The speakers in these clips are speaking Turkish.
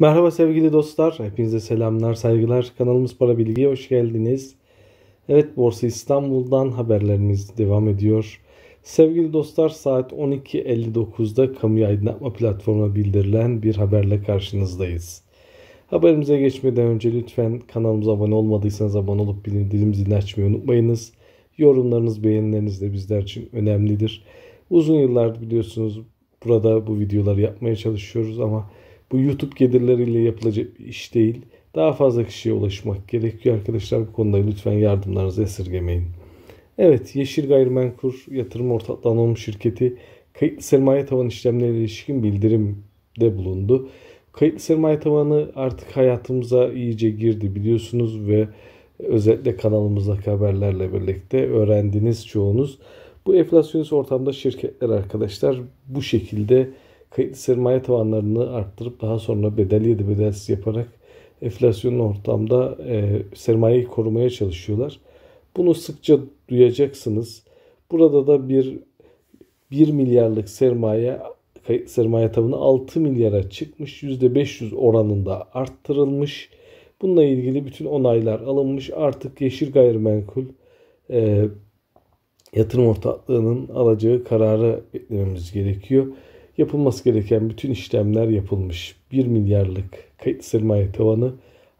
Merhaba sevgili dostlar. Hepinize selamlar, saygılar. Kanalımız Para Bilgi'ye hoş geldiniz. Evet Borsa İstanbul'dan haberlerimiz devam ediyor. Sevgili dostlar saat 12.59'da Kamuya aydınlatma platformuna bildirilen bir haberle karşınızdayız. Haberimize geçmeden önce lütfen kanalımıza abone olmadıysanız abone olup bildirim zilini açmayı unutmayınız. Yorumlarınız, beğenileriniz de bizler için önemlidir. Uzun yıllardır biliyorsunuz burada bu videoları yapmaya çalışıyoruz ama bu YouTube gelirleriyle yapılacak bir iş değil. Daha fazla kişiye ulaşmak gerekiyor arkadaşlar. Bu konuda lütfen yardımlarınızı esirgemeyin. Evet Yeşil Gayrimenkul Yatırım Ortaklığı Anonim Şirketi kayıtlı sermaye tavan işlemlerine ilişkin bildirimde bulundu. Kayıtlı sermaye tavanı artık hayatımıza iyice girdi biliyorsunuz ve özellikle kanalımızdaki haberlerle birlikte öğrendiniz çoğunuz. Bu enflasyonist ortamda şirketler arkadaşlar bu şekilde kayıtlı sermaye tavanlarını arttırıp daha sonra bedelli ya da bedelsiz yaparak enflasyonun ortamda e, sermayeyi korumaya çalışıyorlar. Bunu sıkça duyacaksınız. Burada da bir 1 milyarlık sermaye kayıtlı sermaye tavanı 6 milyara çıkmış. %500 oranında arttırılmış. Bununla ilgili bütün onaylar alınmış. Artık yeşil gayrimenkul e, yatırım ortaklığının alacağı kararı beklememiz gerekiyor. Yapılması gereken bütün işlemler yapılmış. 1 milyarlık kayıt sermaye tavanı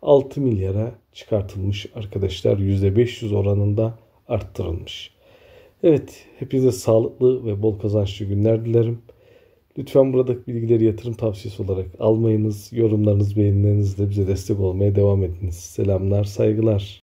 6 milyara çıkartılmış arkadaşlar. %500 oranında arttırılmış. Evet hepinize sağlıklı ve bol kazançlı günler dilerim. Lütfen buradaki bilgileri yatırım tavsiyesi olarak almayınız. Yorumlarınız, beğenilerinizle bize destek olmaya devam ediniz. Selamlar, saygılar.